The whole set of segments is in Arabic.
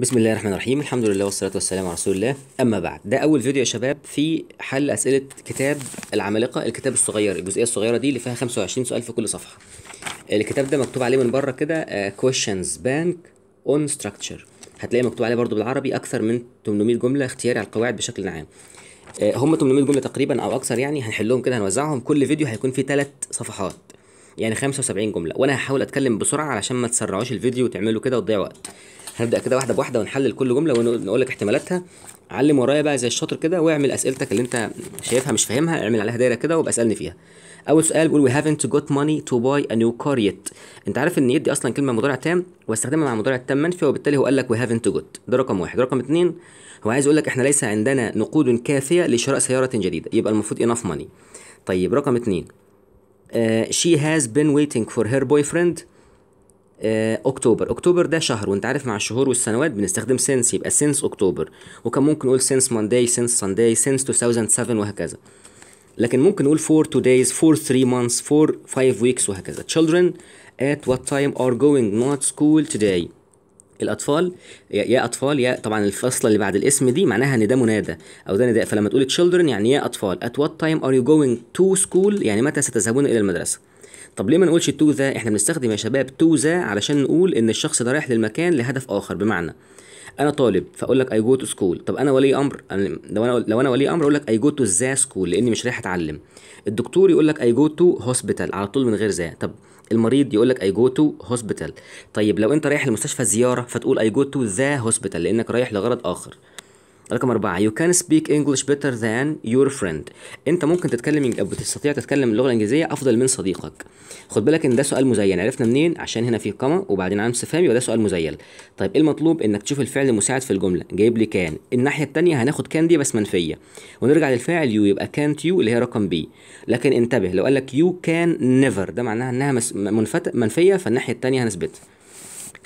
بسم الله الرحمن الرحيم الحمد لله والصلاة والسلام على رسول الله أما بعد ده أول فيديو يا شباب في حل أسئلة كتاب العمالقة الكتاب الصغير الجزئية الصغيرة دي اللي فيها 25 سؤال في كل صفحة الكتاب ده مكتوب عليه من بره كده آه، questions bank on structure هتلاقي مكتوب عليه برضو بالعربي أكثر من 800 جملة اختياري على القواعد بشكل عام آه، هم 800 جملة تقريبا أو أكثر يعني هنحلهم كده هنوزعهم كل فيديو هيكون فيه ثلاث صفحات يعني 75 جملة وأنا هحاول أتكلم بسرعة علشان ما تسرعوش الفيديو وتعملوا كده وتضيع وقت هنبدا كده واحده بواحده ونحلل كل جمله ونقول لك احتمالاتها علم ورايا بقى زي الشاطر كده واعمل اسئلتك اللي انت شايفها مش فاهمها اعمل عليها دايره كده وابقى اسالني فيها اول سؤال بيقول we haven't got money to buy a new car yet انت عارف ان يد اصلا كلمه مضارع تام واستخدمها مع مضارع التام منفي وبالتالي هو قال لك we haven't got ده رقم واحد رقم اتنين هو عايز يقول لك احنا ليس عندنا نقود كافيه لشراء سياره جديده يبقى المفروض enough money طيب رقم اتنين uh, she has been waiting for her boyfriend آه، اكتوبر اكتوبر ده شهر وانت عارف مع الشهور والسنوات بنستخدم سنس يبقى سنس اكتوبر وكان ممكن نقول سنس مانداي سنس سانداي سنس 2007 وهكذا لكن ممكن نقول for two days for three months for five weeks وهكذا children at what time are going not school today الاطفال يا اطفال يا طبعا الفصله اللي بعد الاسم دي معناها ان ده منادى او ده نداء فلما تقول children يعني يا اطفال at what time are you going to school يعني متى ستذهبون الى المدرسه طب ليه ما نقولش تو ذا احنا بنستخدم يا شباب تو ذا علشان نقول ان الشخص ده رايح للمكان لهدف اخر بمعنى انا طالب فاقول لك اي جو تو سكول طب انا ولي امر أنا لو انا لو انا ولي امر اقول لك اي جو تو ذا سكول لاني مش رايح اتعلم الدكتور يقول لك اي جو تو هوسبيتال على طول من غير ذا طب المريض يقول لك اي جو تو هوسبيتال طيب لو انت رايح المستشفى زياره فتقول اي جو تو ذا هوسبيتال لانك رايح لغرض اخر رقم أربعة you can speak English better than your friend أنت ممكن تتكلم أو تستطيع تتكلم اللغة الإنجليزية أفضل من صديقك خد بالك إن ده سؤال مزين عرفنا منين عشان هنا في قمة وبعدين عام استفهام يبقى ده سؤال مزين طيب إيه المطلوب إنك تشوف الفعل المساعد في الجملة جايب لي كان الناحية التانية هناخد كان دي بس منفية ونرجع للفاعل يو يبقى كانت يو اللي هي رقم بي لكن انتبه لو قال لك يو كان نيفر ده معناها إنها منفية فالناحية التانية هنثبتها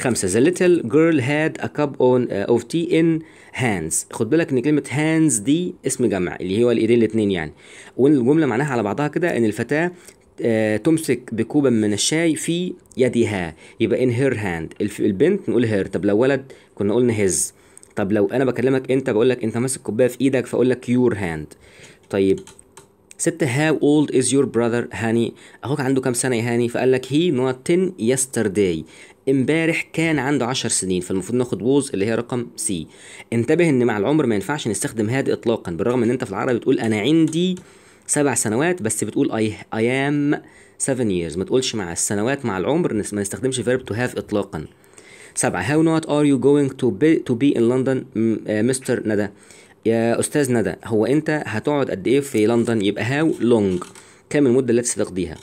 خمسة the little girl had a cup on, uh, of tea in هاندز خد بالك ان كلمه هاندز دي اسم جمع اللي هو الايدين الاثنين يعني والجمله معناها على بعضها كده ان الفتاه آه، تمسك بكوبا من الشاي في يدها يبقى ان هير هاند البنت نقول هير طب لو ولد كنا قلنا هيز طب لو انا بكلمك انت بقول لك انت ماسك كوبايه في ايدك فاقول لك يور هاند طيب ست هاو اولد از يور براذر هاني اخوك عنده كام سنه يا هاني فقال لك هي نوت 10 يسترداي امبارح كان عنده 10 سنين فالمفروض ناخد ووز اللي هي رقم سي انتبه ان مع العمر ما ينفعش نستخدم هاد اطلاقا بالرغم ان انت في العربي بتقول انا عندي سبع سنوات بس بتقول اي اي ام 7 years ما تقولش مع السنوات مع العمر ما نستخدمش فيرب تو هاف اطلاقا سبعة هاو نوت ار يو جوينج تو بي تو بي ان لندن مستر ندى يا أستاذ ندى هو أنت هتقعد قد إيه في لندن يبقى هاو لونج كم المدة التي ستقضيها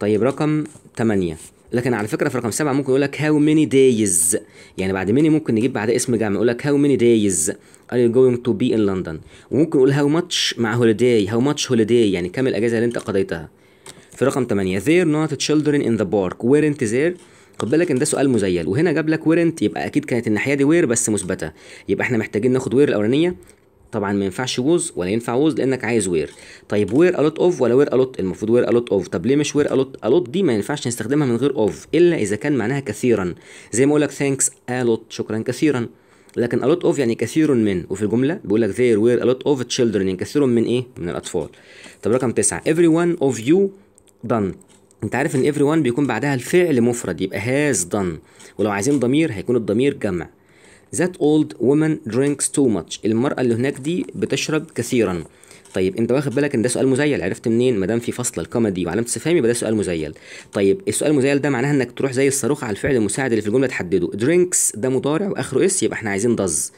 طيب رقم 8 لكن على فكره في رقم سبعه ممكن يقول لك هاو ماني دايز يعني بعد ماني ممكن نجيب بعد اسم جمع يقول لك هاو ماني دايز ار يو جوينج تو بي ان لندن وممكن نقول هاو ماتش مع هوليداي هاو ماتش هوليداي يعني كم الاجازه اللي انت قضيتها في رقم 8 ذير نوت children ان ذا بارك weren't ذير خد بالك ان ده سؤال مزيل وهنا جاب لك ويرنت يبقى اكيد كانت الناحيه دي وير بس مثبته يبقى احنا محتاجين ناخد وير الاولانيه طبعا ما ينفعش ووز ولا ينفع ووز لانك عايز وير طيب وير الوت اوف ولا وير الوت المفروض وير الوت اوف طب ليه مش وير الوت الوت دي ما ينفعش نستخدمها من غير اوف الا اذا كان معناها كثيرا زي ما اقول لك ثانكس الوت شكرا كثيرا لكن الوت اوف يعني كثير من وفي الجمله بيقول لك ذير وير الوت اوف تشيلدرن يعني كثير من ايه من الاطفال طب رقم تسعة every one of you done انت عارف ان every one بيكون بعدها الفعل مفرد يبقى هاز دان ولو عايزين ضمير هيكون الضمير جمع that old woman drinks too much المرأة اللي هناك دي بتشرب كثيرا طيب انت واخد بالك ان ده سؤال مزيل عرفت منين ما دام في فصل الكومه دي وعلامه استفهام يبقى ده سؤال مزيل طيب السؤال المزيل ده معناها انك تروح زي الصاروخ على الفعل المساعد اللي في الجمله تحدده درينكس ده مضارع واخره اس يبقى احنا عايزين دز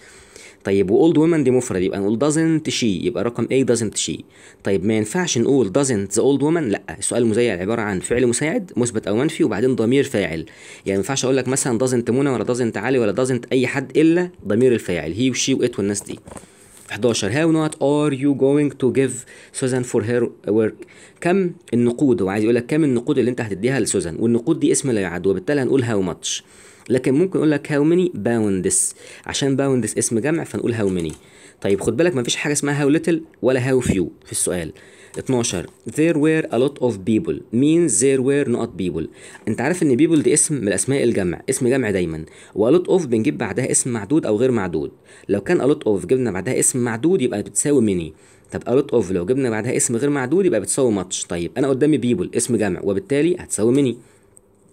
طيب واولد وومن دي مفرد يبقى نقول doesn't she يبقى رقم A doesn't she طيب ما ينفعش نقول doesn't the old woman لا السؤال المزيع عباره عن فعل مساعد مثبت او منفي وبعدين ضمير فاعل يعني ما ينفعش اقول لك مثلا doesn't منى ولا doesn't علي ولا doesn't اي حد الا ضمير الفاعل هي وشي وات والناس دي 11 how not are you going to give سوزان for her work كم النقود هو عايز يقول لك كم النقود اللي انت هتديها لسوزان والنقود دي اسم لا يعد وبالتالي هنقول how much لكن ممكن اقول لك هاو ميني باوندس عشان باوندس اسم جمع فنقول هاو ميني طيب خد بالك مفيش حاجه اسمها هاو ليتل ولا هاو فيو في السؤال 12 there were a lot of people means there were not people انت عارف ان people دي اسم من اسماء الجمع اسم جمع دايما و a lot of بنجيب بعدها اسم معدود او غير معدود لو كان a lot of جبنا بعدها اسم معدود يبقى بتساوي many طب a lot of لو جبنا بعدها اسم غير معدود يبقى بتساوي much طيب انا قدامي people اسم جمع وبالتالي هتساوي many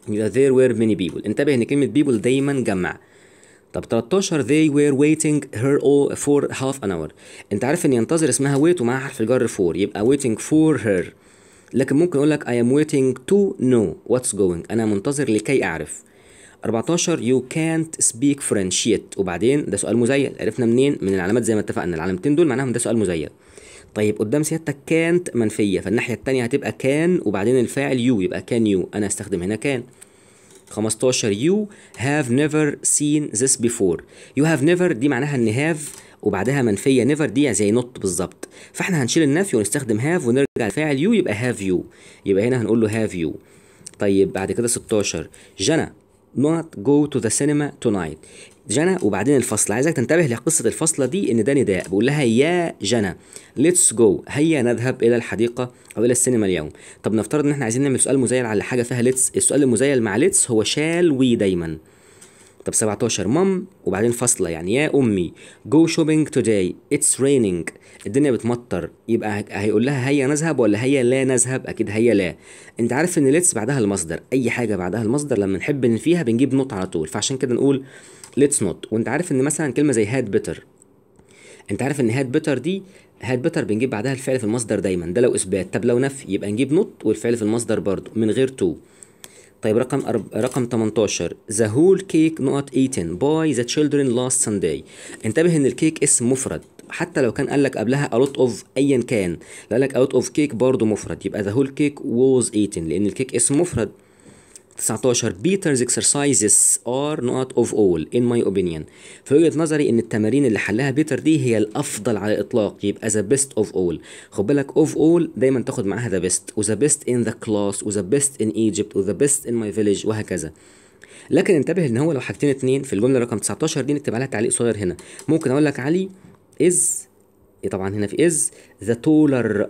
يبقى there were many people انتبه ان كلمه people دايما جمع طب 13 they were waiting her all for half an hour انت عارف ان ينتظر اسمها wait ومعاها حرف الجر for يبقى waiting for her لكن ممكن اقول لك I am waiting to know what's going انا منتظر لكي اعرف 14 you can't speak French yet وبعدين ده سؤال مزيل عرفنا منين من العلامات زي ما اتفقنا العلامتين دول معناهم ده سؤال مزيل طيب قدام سيادتك كانت منفيه فالناحيه التانية هتبقى كان وبعدين الفاعل يو يبقى كان يو انا هستخدم هنا كان 15 you have never seen this before you have never دي معناها ان have وبعدها منفية نيفر دي زي نوت بالظبط فاحنا هنشيل النفي ونستخدم هاف ونرجع لفاعل يو يبقى هاف يو يبقى هنا هنقول له هاف يو طيب بعد كده 16 جنى not go to the cinema tonight جنى وبعدين الفصل عايزك تنتبه لقصه الفصله دي ان ده نداء بيقول لها يا جنى ليتس جو هيا نذهب الى الحديقه او الى السينما اليوم طب نفترض ان احنا عايزين نعمل سؤال مزيل على حاجه فيها ليتس السؤال المزيل مع ليتس هو شال وي دايما طب 17 مام وبعدين فصله يعني يا أمي جو شوبينج توداي اتس رينينج الدنيا بتمطر يبقى هيقول لها هيا نذهب ولا هيا لا نذهب أكيد هيا لا أنت عارف إن ليتس بعدها المصدر أي حاجة بعدها المصدر لما نحب ان فيها بنجيب نوت على طول فعشان كده نقول ليتس نوت وانت عارف ان مثلا كلمه زي هاد بيتر انت عارف ان هاد بيتر دي هاد بيتر بنجيب بعدها الفعل في المصدر دايما ده لو اثبات طب لو نفي يبقى نجيب نوت والفعل في المصدر برضو من غير تو طيب رقم أرب... رقم 18 ذا هول كيك نوت ايتن باي ذا تشيلدرن لاست سانداي انتبه ان الكيك اسم مفرد حتى لو كان قال لك قبلها lot اوف ايا كان قال لك اوت اوف كيك برضه مفرد يبقى ذا هول كيك ووز ايتن لان الكيك اسم مفرد 19 بيترز اكسرسايزز ار نقط اوف اول ان ماي اوبينيون في وجهه نظري ان التمارين اللي حلها بيتر دي هي الافضل على الاطلاق يبقى ذا بيست اوف اول خد بالك اوف اول دايما تاخد معاها ذا بيست وذا بيست ان ذا كلاس وذا بيست ان ايجيبت وذا بيست ان ماي فيليج وهكذا لكن انتبه ان هو لو حاجتين اتنين في الجمله رقم 19 دي نكتب عليها تعليق صغير هنا ممكن اقول لك علي از إيه طبعا هنا في از ذا تولر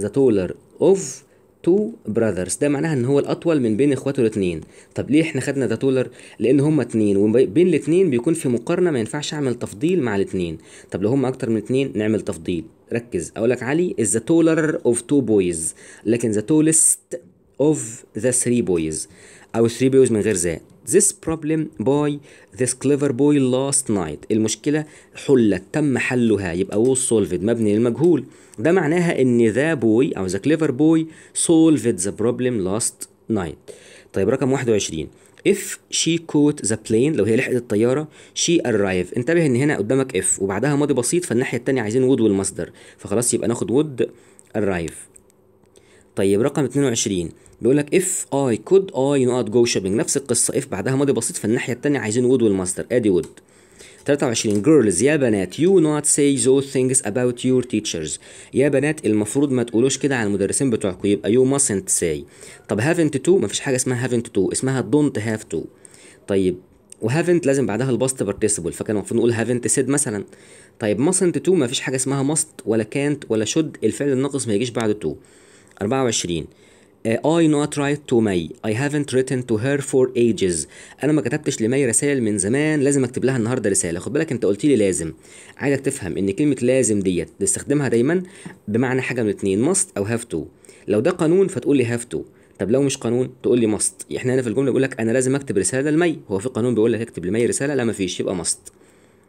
ذا تولر اوف تو براذرز ده معناها ان هو الاطول من بين اخواته الاثنين طب ليه احنا خدنا ده تولر لان هما اثنين وبين الاثنين بيكون في مقارنه ما ينفعش اعمل تفضيل مع الاثنين طب لو هما اكتر من اثنين نعمل تفضيل ركز اقول لك علي is the taller of two boys لكن the tallest of the three boys او three boys من غير ذا this problem by this clever boy last night المشكلة حلت تم حلها يبقى was solved مبني للمجهول ده معناها ان ذا بوي او ذا clever boy solved the problem last night طيب رقم 21 if she caught the plane لو هي لحقت الطياره she arrived انتبه ان هنا قدامك if وبعدها ماضي بسيط فالناحيه التانية عايزين would والمصدر فخلاص يبقى ناخد would arrive طيب رقم 22 بيقول لك اف اي كود اي نقط جو شوبينج نفس القصه اف بعدها ماضي بسيط فالناحيه الثانيه عايزين وود والماستر ادي وود 23 جيرلز يا بنات يو نوت سي those ثينجز اباوت يور تيتشرز يا بنات المفروض ما تقولوش كده عن المدرسين بتوعكم يبقى يو ماسنت سي طب هافنت تو مفيش حاجه اسمها هافنت تو اسمها دونت هاف تو طيب وهافنت لازم بعدها الباست بارتيسيبل فكان المفروض نقول هافنت سيد مثلا طيب ماسنت تو مفيش حاجه اسمها ماست ولا كانت ولا شد الفعل الناقص ما يجيش بعد تو 24 uh, I not write to May. I haven't written to her for ages. انا ما كتبتش لمي رسائل من زمان لازم اكتب لها النهارده رساله خد بالك انت قلت لي لازم عايزك تفهم ان كلمه لازم ديت تستخدمها دايما بمعنى حاجه من اتنين ماست او هاف تو لو ده قانون فتقول لي هاف تو طب لو مش قانون تقول لي ماست احنا هنا في الجمله بيقول لك انا لازم اكتب رساله لمي هو في قانون بيقول لك اكتب لمي رساله لا مفيش يبقى ماست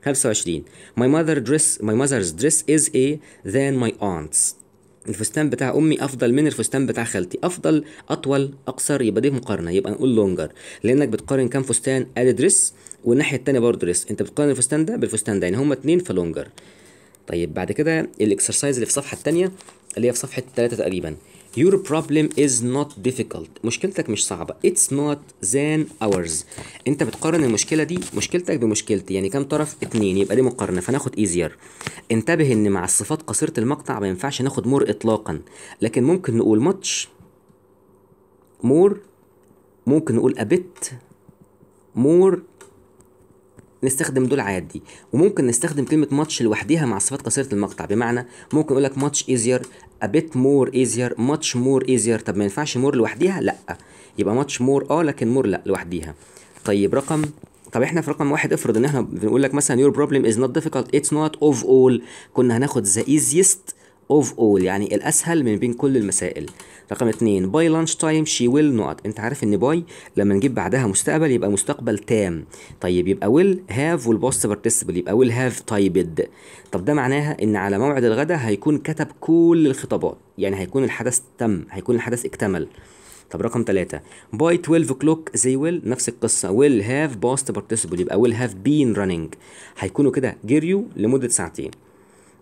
25 my mother dress my mother's dress is a than my aunt's الفستان بتاع امي افضل من الفستان بتاع خالتي افضل اطول اقصر يبقى دي مقارنه يبقى نقول لونجر لانك بتقارن كام فستان ادي دريس والناحيه الثانيه برضه دريس انت بتقارن الفستان ده بالفستان ده يعني هما اتنين فلونجر طيب بعد كده الاكسرسايز اللي في الصفحه الثانيه اللي هي في صفحه 3 تقريبا Your problem is not difficult مشكلتك مش صعبة It's not than ours انت بتقارن المشكلة دي مشكلتك بمشكلتي يعني كام طرف اتنين يبقى دي مقارنة فناخد easier. انتبه ان مع الصفات قصيرة المقطع ما ينفعش ناخد more اطلاقا لكن ممكن نقول much more ممكن نقول a bit more نستخدم دول عادي وممكن نستخدم كلمه ماتش لوحديها مع صفات قصيره المقطع بمعنى ممكن اقول لك ماتش ايزير ا بيت مور ايزير ماتش مور ايزير طب ما ينفعش مور لوحديها لا يبقى ماتش مور اه لكن مور لا لوحديها طيب رقم طب احنا في رقم واحد افرض ان احنا بنقول لك مثلا يور بروبلم از نوت difficult اتس نوت اوف اول كنا هناخد ذا ايزيست of all يعني الاسهل من بين كل المسائل رقم اتنين by lunch time she will not انت عارف ان by لما نجيب بعدها مستقبل يبقى مستقبل تام طيب يبقى will have والباست بارتيسيبل يبقى will have typed طب ده معناها ان على موعد الغداء هيكون كتب كل الخطابات يعني هيكون الحدث تم هيكون الحدث اكتمل طب رقم 3 by 12 o'clock they will نفس القصه will have past بارتيسيبل يبقى will have been running هيكونوا كده جريوا لمده ساعتين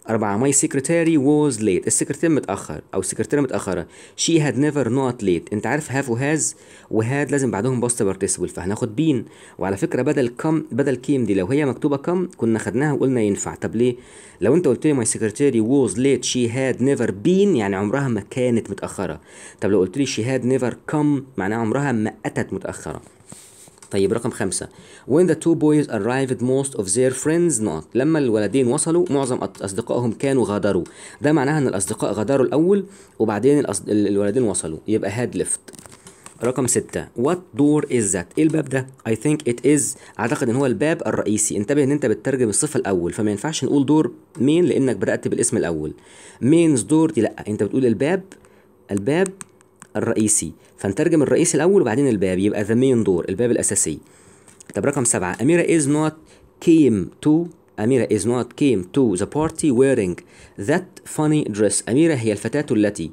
أربعة ماي سكرتاري ووز ليت السكرتير متأخر أو السكرتيرة متأخرة شي هاد نيفر نوت ليت أنت عارف هاف وهاز وهاد لازم بعدهم باست بارتيسبل فهناخد بين وعلى فكرة بدل كم بدل كيم دي لو هي مكتوبة كم كنا خدناها وقلنا ينفع طب ليه؟ لو أنت قلت لي ماي سكرتاري ووز ليت شي هاد نيفر بين يعني عمرها ما كانت متأخرة طب لو قلت لي شي هاد نيفر كم معناها عمرها ما أتت متأخرة طيب رقم خمسة when the two boys arrived most of their friends not لما الولدين وصلوا معظم أصدقائهم كانوا غادروا ده معناها إن الأصدقاء غادروا الأول وبعدين الأصد... الولدين وصلوا يبقى had left رقم ستة what door is that ايه الباب ده I think it is اعتقد ان هو الباب الرئيسي انتبه ان انت بتترجم الصفة الاول فما ينفعش نقول دور مين لانك بدأت بالاسم الاول مينز دور دي لا انت بتقول الباب الباب الرئيسي فنترجم الرئيسي الاول وبعدين الباب يبقى ذا مين دور الباب الاساسي طب رقم سبعة أميرة از نوت كيم تو أميرة is not came to the party wearing that funny dress أميرة هي الفتاة التي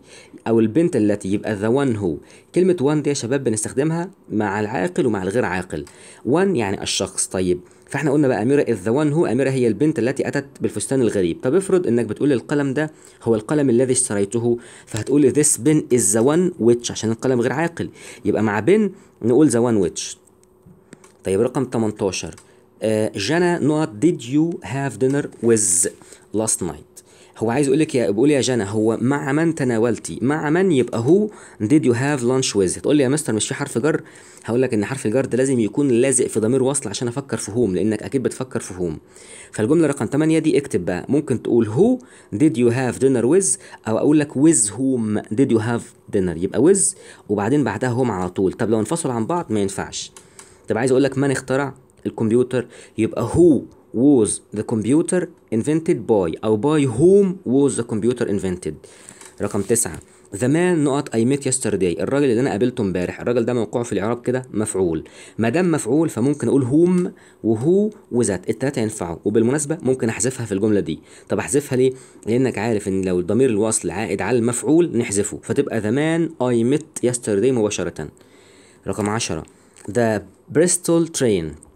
أو البنت التي يبقى the one هو كلمة وان دي يا شباب بنستخدمها مع العاقل ومع الغير عاقل وان يعني الشخص طيب فاحنا قلنا بقى اميره از ذا وان هو اميره هي البنت التي اتت بالفستان الغريب طب افرض انك بتقول القلم ده هو القلم الذي اشتريته فهتقول this بن از ذا وان ويتش عشان القلم غير عاقل يبقى مع بن نقول ذا وان ويتش طيب رقم 18 جانا نوت did you have dinner with last night هو عايز يقول لك يا بقول يا جنى هو مع من تناولتي مع من يبقى هو did you have lunch ويز هتقول لي يا مستر مش في حرف جر هقول لك ان حرف الجر ده لازم يكون لازق في ضمير وصل عشان افكر في هوم لانك اكيد بتفكر في هوم فالجمله رقم 8 دي اكتب بقى ممكن تقول هو did you have dinner ويز او اقول لك ويز هوم did you have dinner يبقى ويز وبعدين بعدها هوم على طول طب لو انفصلوا عن بعض ما ينفعش طب عايز اقول لك من اخترع الكمبيوتر يبقى هو was the computer invented by أو by whom was the computer invented رقم تسعة The man نقط I met yesterday الراجل اللي انا قابلته امبارح الراجل ده موقعه في الاعراب كده مفعول ما دام مفعول فممكن اقول whom وهو وذات التلاته ينفعوا وبالمناسبه ممكن احذفها في الجمله دي طب احذفها ليه لانك عارف ان لو الضمير الوصل عائد على المفعول نحذفه فتبقى The man I met yesterday مباشره رقم 10 The Bristol train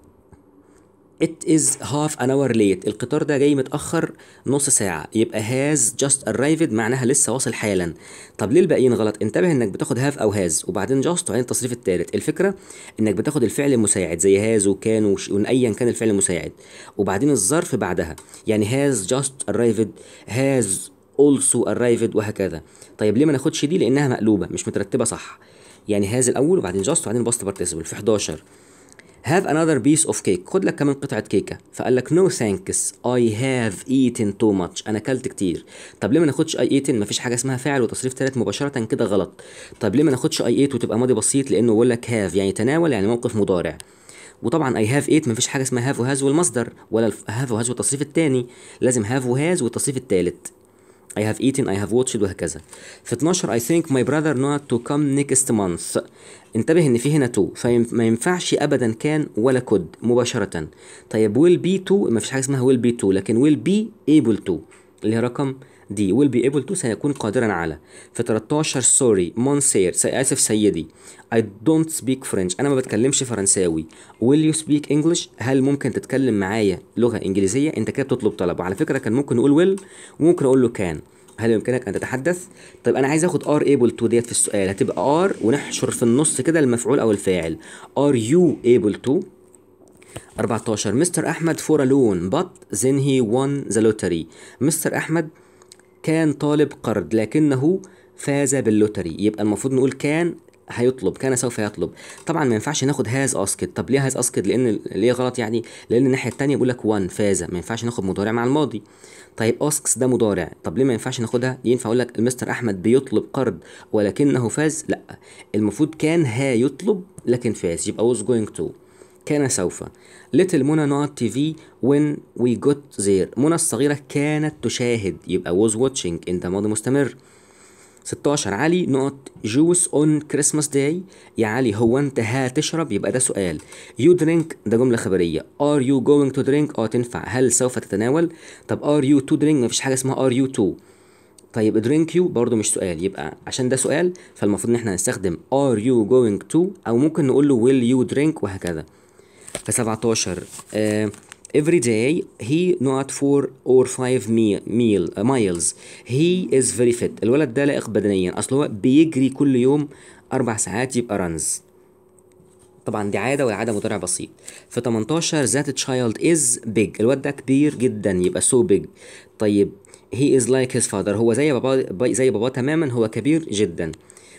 it is half an hour late القطار ده جاي متأخر نص ساعة يبقى has just arrived معناها لسه واصل حالا طب ليه الباقيين غلط انتبه انك بتاخد have او has وبعدين just وبعدين التصريف التالت الفكرة انك بتاخد الفعل المساعد زي has وكان وش ايا كان الفعل المساعد وبعدين الظرف بعدها يعني has just arrived has also arrived وهكذا طيب ليه ما ناخدش دي لانها مقلوبة مش مترتبة صح يعني has الاول وبعدين just وبعدين past participle في 11 هاف انذر بيس اوف كيك خد لك كمان قطعه كيكه فقال لك نو ثانكس اي هاف ايتن تو ماتش انا اكلت كتير طب ليه ما ناخدش اي ايتن مفيش حاجه اسمها فعل وتصريف ثالث مباشره كده غلط طب ليه ما ناخدش اي ايت وتبقى ماضي بسيط لانه بيقول لك هاف يعني تناول يعني موقف مضارع وطبعا اي هاف ايت مفيش حاجه اسمها هاف وهاز والمصدر ولا هاف وهاز والتصريف الثاني لازم هاف وهاز والتصريف الثالث I have eaten I have watched وهكذا في 12 I think my brother not to come next month انتبه ان في هنا تو فما ينفعش ابدا كان ولا كود مباشرة طيب will be to ما فيش حاجة اسمها will be to لكن will be able to اللي هي رقم دي will be able to سيكون قادرا على في 13 سوري مونسير آسف سيدي I don't speak French أنا ما بتكلمش فرنساوي will you speak English هل ممكن تتكلم معايا لغة إنجليزية أنت كده بتطلب طلب وعلى فكرة كان ممكن نقول will وممكن أقول له can هل يمكنك ان تتحدث طيب انا عايز اخد ار ايبل تو ديت في السؤال هتبقى ار ونحشر في النص كده المفعول او الفاعل ار يو ايبل تو 14 مستر احمد فور الون بط زين هي وان ذا لوتري مستر احمد كان طالب قرض لكنه فاز باللوتري يبقى المفروض نقول كان هيطلب كان سوف يطلب طبعا ما ينفعش ناخد هاز اسكت طب ليه هاز اسكت لان ليه غلط يعني لان الناحيه الثانيه بيقول لك وان فاز ما ينفعش ناخد مضارع مع الماضي طيب اسكس ده مضارع طب ليه ما ينفعش ناخدها ينفع اقول لك المستر احمد بيطلب قرض ولكنه فاز لا المفروض كان ها يطلب لكن فاز يبقى was going to كان سوف little منى not TV when we got there منى الصغيرة كانت تشاهد يبقى was watching انت ماضي مستمر 16 علي نقط جوس اون كريسماس داي يا علي هو انت هتشرب يبقى ده سؤال يو درينك ده جمله خبريه ار يو جوينج تو درينك اه تنفع هل سوف تتناول طب ار يو تو درينك مفيش حاجه اسمها ار يو تو طيب درينك يو برضه مش سؤال يبقى عشان ده سؤال فالمفروض ان احنا نستخدم ار يو جوينج تو او ممكن نقول له ويل يو درينك وهكذا ف 17 آه، every day he not four or five meal, آه، miles he is very fit الولد ده لائق بدنيا اصل هو بيجري كل يوم اربع ساعات يبقى رنز طبعا دي عاده والعاده مضارع بسيط في 18 ذات تشايلد از بيج الواد ده كبير جدا يبقى سو so بيج طيب he is like his father هو زي بابا زي باباه تماما هو كبير جدا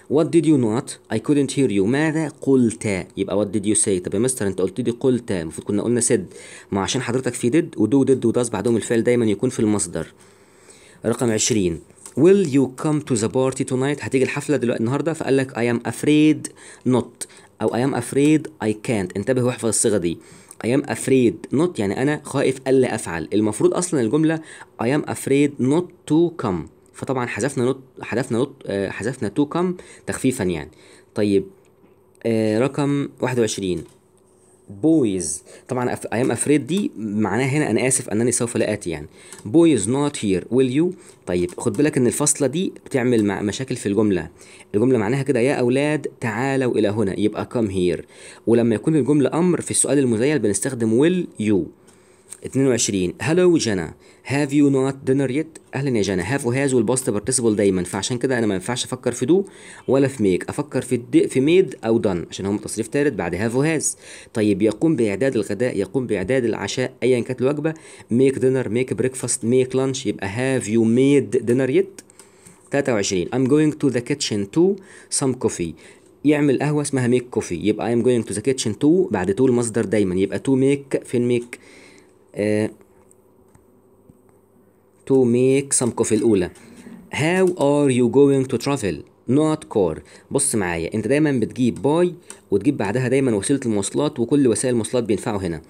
What did you not? I couldn't hear you. ماذا قلت يبقى what did you say؟ طب يا مستر انت قلت لي قلت المفروض كنا قلنا سد ما عشان حضرتك في did ودو did وداز بعدهم الفعل دايما يكون في المصدر رقم 20 will you come to the party tonight هتيجي الحفله دلوقتي النهارده فقال لك I am afraid not او I am afraid I can't انتبه واحفظ الصيغه دي I am afraid not يعني انا خائف الا افعل المفروض اصلا الجمله I am afraid not to come فطبعا حذفنا نوت حذفنا نوت آه، حذفنا تو كم تخفيفا يعني طيب آه، رقم 21 بويز طبعا اي I am afraid دي معناها هنا انا اسف انني سوف لا اتي يعني بويز نوت هير ويل يو طيب خد بالك ان الفاصله دي بتعمل مع مشاكل في الجمله الجمله معناها كده يا اولاد تعالوا الى هنا يبقى كم هير ولما يكون الجمله امر في السؤال المزيل بنستخدم ويل يو 22 هلو جنا هاف يو نوت دينر يت اهلا يا جنا هاف وهاز والباست بارتيسيبل دايما فعشان كده انا ما ينفعش افكر في دو ولا في ميك افكر في الدي في ميد او دان عشان هم تصريف ثالث بعد هاف وهاز طيب يقوم باعداد الغداء يقوم باعداد العشاء ايا كانت الوجبه ميك دينر ميك بريكفاست ميك لانش يبقى هاف يو ميد دينر يت 23 I'm going to the kitchen to some coffee يعمل قهوه اسمها ميك كوفي يبقى I'm going to the kitchen to بعد تو المصدر دايما يبقى تو ميك فين ميك تو ميك كوفي الأولى How are you going to travel? Not car بص معايا انت دايما بتجيب باي وتجيب بعدها دايما وسيلة المواصلات وكل وسائل المواصلات بينفعوا هنا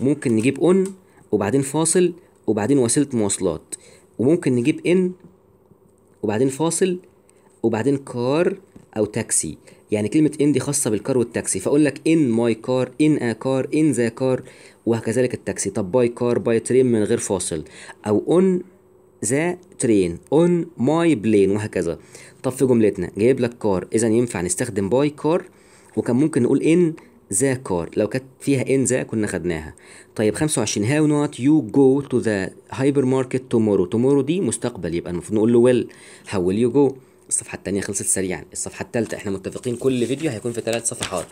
ممكن نجيب on وبعدين فاصل وبعدين وسيلة مواصلات وممكن نجيب in وبعدين فاصل وبعدين كار أو تاكسي يعني كلمه ان دي خاصه بالكار والتاكسي فاقول لك ان ماي كار ان ا كار ان ذا كار وهكذلك التاكسي طب باي كار باي ترين من غير فاصل او اون ذا ترين اون ماي بلين وهكذا طب في جملتنا جايب لك كار اذا ينفع نستخدم باي كار وكان ممكن نقول ان ذا كار لو كانت فيها ان ذا كنا خدناها طيب 25 هاو نوت يو جو تو ذا هايبر ماركت تومورو تومورو دي مستقبل يبقى المفروض نقول له ويل هاو ويل يو جو الصفحه الثانيه خلصت سريعا الصفحه الثالثه احنا متفقين كل فيديو هيكون في ثلاث صفحات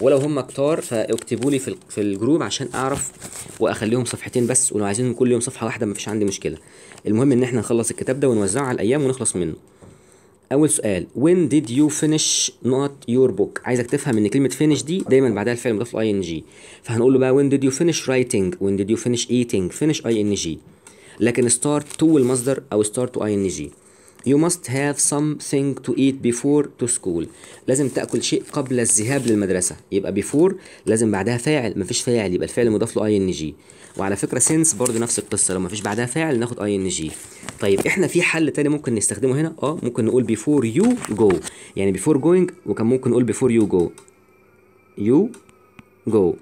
ولو هم كتار فاكتبوا لي في, في الجروب عشان اعرف واخليهم صفحتين بس ولو عايزينهم كل يوم صفحه واحده مفيش عندي مشكله المهم ان احنا نخلص الكتاب ده ونوزعه على الايام ونخلص منه اول سؤال when did you finish not your book عايزك تفهم ان كلمه finish دي دايما بعدها الفعل مضاف الاي ان جي فهنقول له بقى when did you finish writing when did you finish eating finish اي ان جي لكن start to المصدر او start to اي ان جي You must have something to eat before to school لازم تأكل شيء قبل الذهاب للمدرسة يبقى before لازم بعدها فاعل مفيش فاعل يبقى الفعل مضاف له ing وعلى فكرة since برضه نفس القصة لو مفيش بعدها فاعل ناخد ing طيب احنا في حل تاني ممكن نستخدمه هنا اه ممكن نقول before you go يعني before going وكان ممكن نقول before you go you go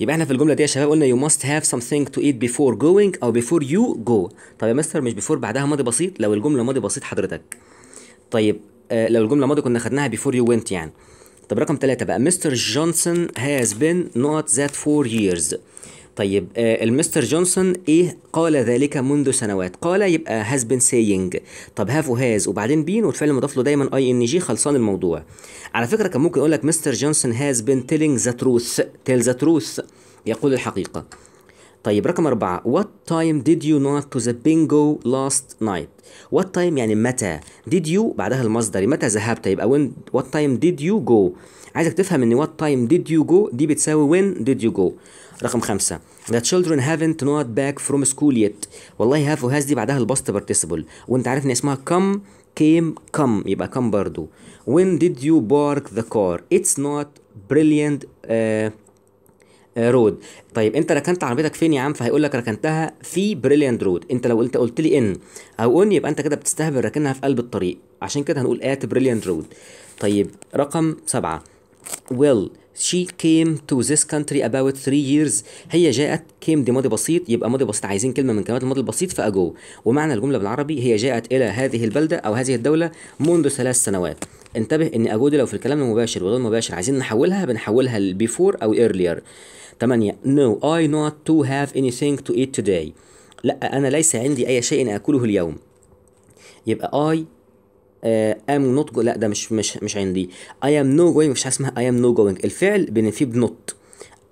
يبقى احنا في الجمله دي يا شباب قلنا you must have something to eat before going او before you go طب يا مستر مش before بعدها ماضي بسيط لو الجمله ماضي بسيط حضرتك طيب آه لو الجمله ماضي كنا خدناها before you went يعني طب رقم ثلاثة بقى مستر جونسون has been not that فور years طيب آه، المستر جونسون ايه قال ذلك منذ سنوات قال يبقى هاز بين سينج طب هاف وهاز وبعدين بين والفعل المضاف له دايما اي ان جي خلصان الموضوع على فكره كان ممكن اقول لك مستر جونسون هاز بين تيلينج ذا تروث تيل ذا تروث يقول الحقيقه طيب رقم أربعة What time did you not to the bingo last night What time يعني متى Did you بعدها المصدر متى ذهبت يبقى when What time did you go عايزك تفهم ان what time did you go دي بتساوي when did you go رقم خمسة The children haven't not back from school yet والله have وهاز دي بعدها الباست participle وانت عارف ان اسمها come came come يبقى come برضو When did you park the car It's not brilliant uh, رود uh, طيب انت ركنت عربيتك فين يا عم فهيقول لك ركنتها في بريليانت رود انت لو قلت قلت لي ان او ان يبقى انت كده بتستهبل راكنها في قلب الطريق عشان كده هنقول ات بريليانت رود طيب رقم سبعة will she came to this country about three years هي جاءت came دي ماضي بسيط يبقى ماضي بسيط عايزين كلمه من كلمات الماضي البسيط فاجو ومعنى الجمله بالعربي هي جاءت الى هذه البلده او هذه الدوله منذ ثلاث سنوات انتبه ان اجو دي لو في الكلام المباشر والغير المباشر عايزين نحولها بنحولها لبيفور او earlier 8 no I not to have anything to eat today لا انا ليس عندي اي شيء اكله اليوم يبقى I ام آه، نوت لا ده مش مش مش عندي اي ام نو جوينج مفيش حاجه اسمها اي ام نو جوينج الفعل بنفيه بنوت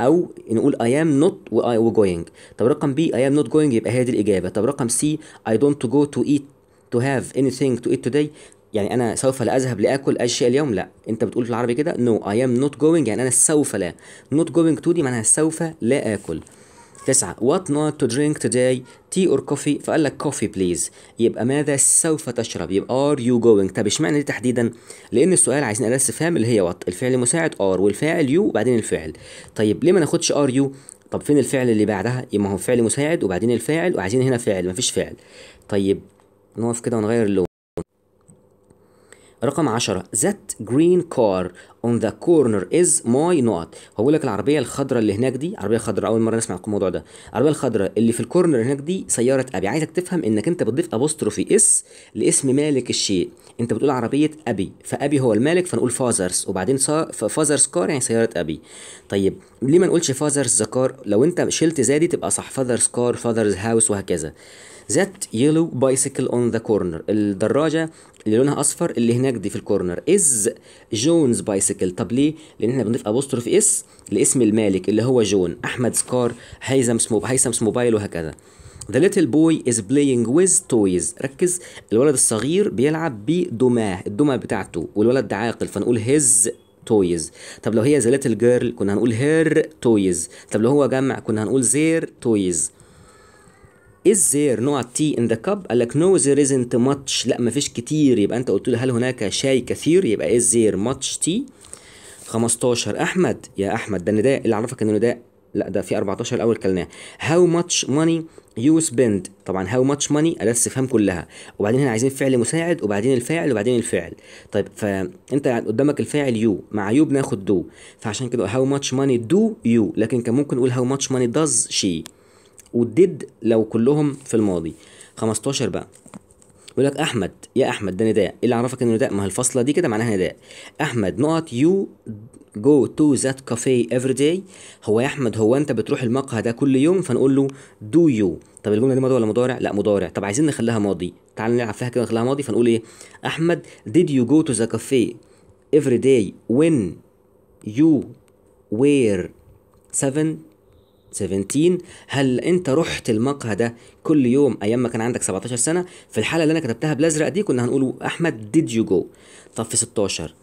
او نقول اي ام نوت جوينج طب رقم بي اي ام نوت جوينج يبقى هي دي الاجابه طب رقم سي اي دونت جو تو ايت تو هاف اني ثينج تو ايت توداي يعني انا سوف لا اذهب لاكل اشياء اليوم لا انت بتقول في العربي كده نو اي ام نوت جوينج يعني انا سوف لا نوت جوينج تو دي معناها سوف لا اكل تسعة what not to drink today tea or coffee فقال لك coffee please يبقى ماذا سوف تشرب يبقى are you going طب اشمعنى دي تحديدا لأن السؤال عايزين أدرس فهم اللي هي what الفعل المساعد are والفاعل you وبعدين الفعل طيب ليه ما ناخدش are you طب فين الفعل اللي بعدها يبقى هو فعل مساعد وبعدين الفاعل وعايزين هنا فعل مفيش فعل طيب نقف كده ونغير اللون رقم 10 ذات جرين كار اون ذا كورنر از ماي نوت هو لك العربيه الخضراء اللي هناك دي عربيه خضراء اول مره نسمع الموضوع ده العربيه الخضراء اللي في الكورنر هناك دي سياره ابي عايزك تفهم انك انت بتضيف ابوستروفي اس لاسم مالك الشيء انت بتقول عربيه ابي فابي هو المالك فنقول فازرز وبعدين فازرز كار يعني سياره ابي طيب ليه ما نقولش فازرز ذا كار لو انت شلت زادي تبقى صح فازرز كار فازرز هاوس وهكذا ذات يلو بايسيكل اون ذا كورنر الدراجه اللي لونها اصفر اللي هناك دي في الكورنر از جونز بايسيكل طب ليه لان احنا بنضيف ابوستروف اس لاسم المالك اللي هو جون احمد سكار هيثم سموب هيثم موبايل وهكذا The little boy is playing with toys ركز الولد الصغير بيلعب بدماه الدمى بتاعته والولد ده عاقل فنقول his تويز طب لو هي ذا ليتل جيرل كنا هنقول هير تويز طب لو هو جمع كنا هنقول زير تويز is there not tea in the cup قال لك no there isn't much لا مفيش كتير يبقى انت قلت له هل هناك شاي كثير يبقى is there much tea 15 احمد يا احمد ده نداء اللي عرفك ان نداء لا ده في 14 الاول كلناه how much money you spend طبعا how much money اداه استفهام كلها وبعدين هنا عايزين فعل مساعد وبعدين الفاعل وبعدين الفعل طيب فانت قدامك الفاعل يو مع يو بناخد دو فعشان كده how much money do you لكن كان ممكن نقول how much money does she والديد لو كلهم في الماضي 15 بقى يقول لك احمد يا احمد ده نداء ايه اللي عرفك ان نداء ما الفصله دي كده معناها نداء احمد نقط يو جو تو ذات كافيه افري داي هو يا احمد هو انت بتروح المقهى ده كل يوم فنقول له دو يو طب الجمله دي ماضي ولا مضارع لا مضارع طب عايزين نخليها ماضي تعال نلعب فيها كده نخليها ماضي فنقول ايه احمد did you go to ذا كافيه افري داي when you were 7 17 هل انت رحت المقهى ده كل يوم ايام ما كان عندك 17 سنه في الحاله اللي انا كتبتها بالازرق دي كنا هنقول احمد did you go طب في 16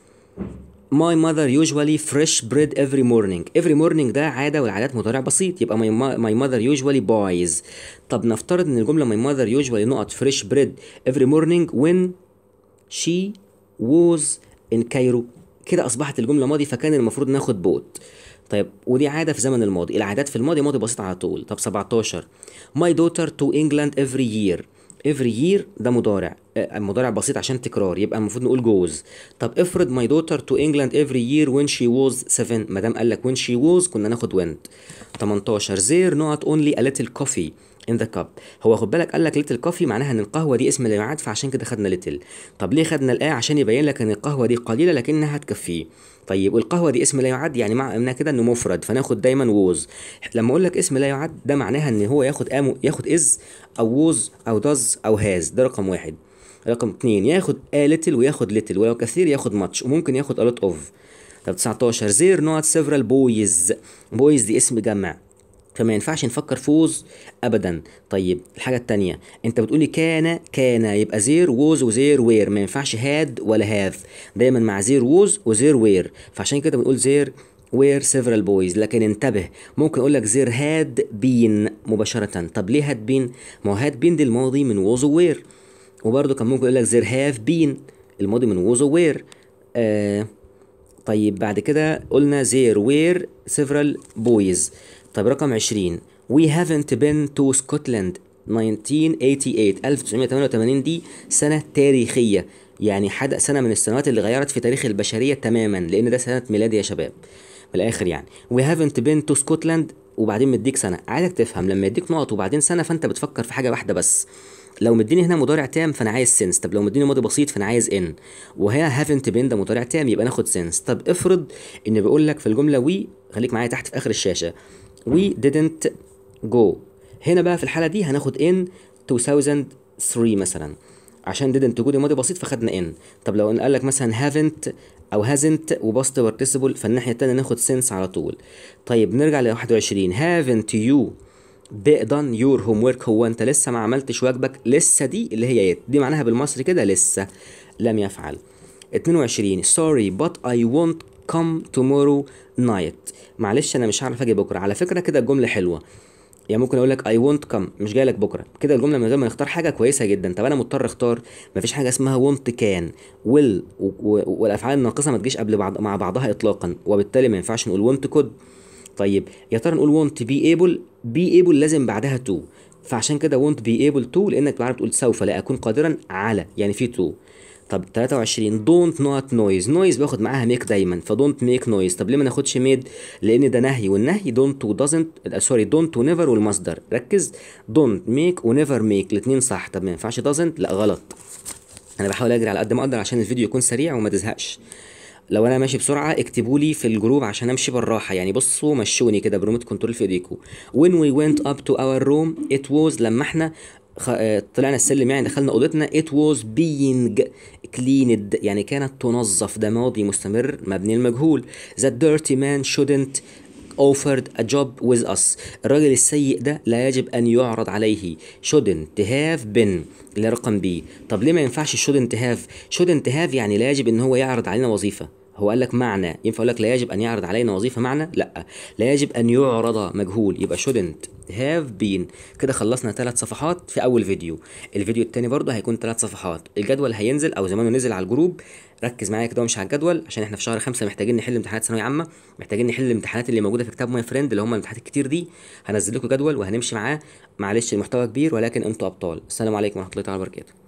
My mother usually fresh bread every morning every morning ده عادة والعادات مضارع بسيط يبقى my, ماذر mother usually طب نفترض ان الجملة my mother usually نقط fresh bread every morning when she was in Cairo كده أصبحت الجملة ماضي فكان المفروض ناخد بوت طيب ودي عاده في زمن الماضي العادات في الماضي ماضي بسيط على طول طب 17 ماي دوتر تو انجلاند افري يير افري يير ده مضارع آه، مضارع بسيط عشان تكرار يبقى المفروض نقول جوز طب افرض ماي دوتر تو انجلاند افري يير وين شي ووز 7 ما دام قال لك وين شي ووز كنا ناخد وينت 18 زير نوت اونلي ا ليتل كوفي ان ذا كاب هو خد بالك قال لك ليتل كوفي معناها ان القهوه دي اسم يعد فعشان كده خدنا ليتل طب ليه خدنا الاي عشان يبين لك ان القهوه دي قليله لكنها تكفيه طيب والقهوه دي اسم لا يعد يعني معنى كده انه مفرد فناخد دايما ووز لما اقول لك اسم لا يعد ده معناها ان هو ياخد امو ياخد از او ووز او داز او هاز ده رقم واحد رقم اتنين ياخد a little وياخد little ولو كثير ياخد much وممكن ياخد a lot of طب 19 زير نوت سيفرال بويز بويز دي اسم جمع فما ينفعش نفكر فوز ابدا طيب الحاجه الثانيه انت بتقولي كان كان يبقى زير ووز وزير وير ما ينفعش هاد ولا هاف دايما مع زير ووز وزير وير فعشان كده بنقول زير وير سيفرال بويز لكن انتبه ممكن اقول لك زير هاد بين مباشره طب ليه هاد بين ما هو هاد بين دي الماضي من ووز ووير وبرده كان ممكن اقول لك زير هاف بين الماضي من ووز ووير آه طيب بعد كده قلنا زير وير سيفرال بويز طيب رقم 20 We haven't been to Scotland 1988 1988 دي سنة تاريخية يعني حد سنة من السنوات اللي غيرت في تاريخ البشرية تماما لأن ده سنة ميلادي يا شباب من الآخر يعني We haven't been to Scotland وبعدين مديك سنة عايزك تفهم لما يديك نقط وبعدين سنة فأنت بتفكر في حاجة واحدة بس لو مديني هنا مضارع تام فانا عايز سنس طب لو مديني ماضي بسيط فانا عايز ان وهي هافنت بين ده مضارع تام يبقى ناخد سنس طب افرض ان بيقول لك في الجمله وي خليك معايا تحت في اخر الشاشه we didn't go هنا بقى في الحالة دي هناخد in 2003 مثلا عشان didn't go دي ماضي بسيط فخدنا in طب لو قال لك مثلا haven't او hasn't وباست participle فالناحية التانية ناخد since على طول طيب نرجع ل 21 haven't you done your homework هو انت لسه ما عملتش واجبك لسه دي اللي هي يت دي معناها بالمصري كده لسه لم يفعل 22 sorry but I won't come tomorrow night معلش انا مش هعرف اجي بكره على فكره كده الجمله حلوه يعني ممكن اقول لك اي وونت كم مش جاي لك بكره كده الجمله من غير ما نختار حاجه كويسه جدا طب انا مضطر اختار مفيش حاجه اسمها وونت كان ويل والافعال الناقصه ما تجيش قبل بعض مع بعضها اطلاقا وبالتالي ما ينفعش نقول وونت كود طيب يا ترى نقول وونت بي ايبل بي ايبل لازم بعدها تو فعشان كده وونت بي ايبل تو لانك بعرف تقول سوف لا اكون قادرا على يعني في تو طب 23 دونت نوت نويز نويز باخد معاها ميك دايما فدونت ميك نويز طب ليه ما ناخدش ميد لان ده نهي والنهي دونت ودازنت سوري دونت ونيفر والمصدر ركز دونت ميك ونيفر ميك الاثنين صح طب ما ينفعش دازنت لا غلط انا بحاول اجري على قد ما اقدر عشان الفيديو يكون سريع وما تزهقش لو انا ماشي بسرعه اكتبوا لي في الجروب عشان امشي بالراحه يعني بصوا مشوني كده بريموت كنترول في ايديكم when we went up to our room it was لما احنا آه، طلعنا السلم يعني دخلنا اوضتنا it was being cleaned يعني كانت تنظف ده ماضي مستمر مبني المجهول the dirty man shouldn't offered a job with us الراجل السيء ده لا يجب أن يعرض عليه shouldn't have been اللي رقم بي طب ليه ما ينفعش shouldn't have shouldn't have يعني لا يجب أن هو يعرض علينا وظيفة هو قال لك معنى ينفع اقول لك لا يجب ان يعرض علينا وظيفه معنى لا لا يجب ان يعرض مجهول يبقى shouldn't have been كده خلصنا ثلاث صفحات في اول فيديو الفيديو الثاني برضه هيكون ثلاث صفحات الجدول هينزل او زمانه نزل على الجروب ركز معايا كده ومش على الجدول عشان احنا في شهر خمسة محتاجين نحل امتحانات ثانويه عامه محتاجين نحل الامتحانات اللي موجوده في كتاب ماي فريند اللي هم الامتحانات الكتير دي هنزل لكم جدول وهنمشي معاه معلش المحتوى كبير ولكن انتوا ابطال السلام عليكم ورحمه الله وبركاته